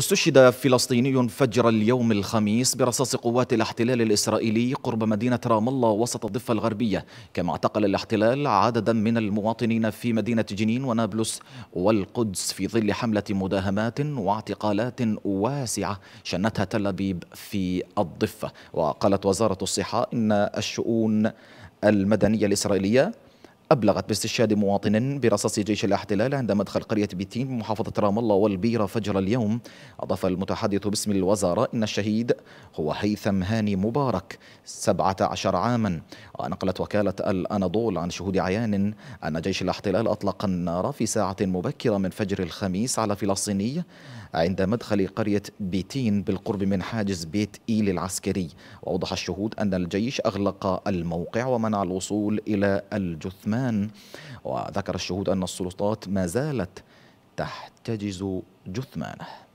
استشهد فلسطيني فجر اليوم الخميس برصاص قوات الاحتلال الإسرائيلي قرب مدينة رام الله وسط الضفة الغربية كما اعتقل الاحتلال عددا من المواطنين في مدينة جنين ونابلس والقدس في ظل حملة مداهمات واعتقالات واسعة شنتها تل أبيب في الضفة وقالت وزارة الصحة إن الشؤون المدنية الإسرائيلية أبلغت باستشهاد مواطن برصاص جيش الاحتلال عند مدخل قرية بيتين بمحافظة رام الله والبيرة فجر اليوم أضاف المتحدث باسم الوزارة إن الشهيد هو هيثم هاني مبارك 17 عاما ونقلت وكالة الأناضول عن شهود عيان أن جيش الاحتلال أطلق النار في ساعة مبكرة من فجر الخميس على فلسطيني عند مدخل قرية بيتين بالقرب من حاجز بيت إيل العسكري وأوضح الشهود أن الجيش أغلق الموقع ومنع الوصول إلى الجثمان وذكر الشهود أن السلطات ما زالت تحتجز جثمانه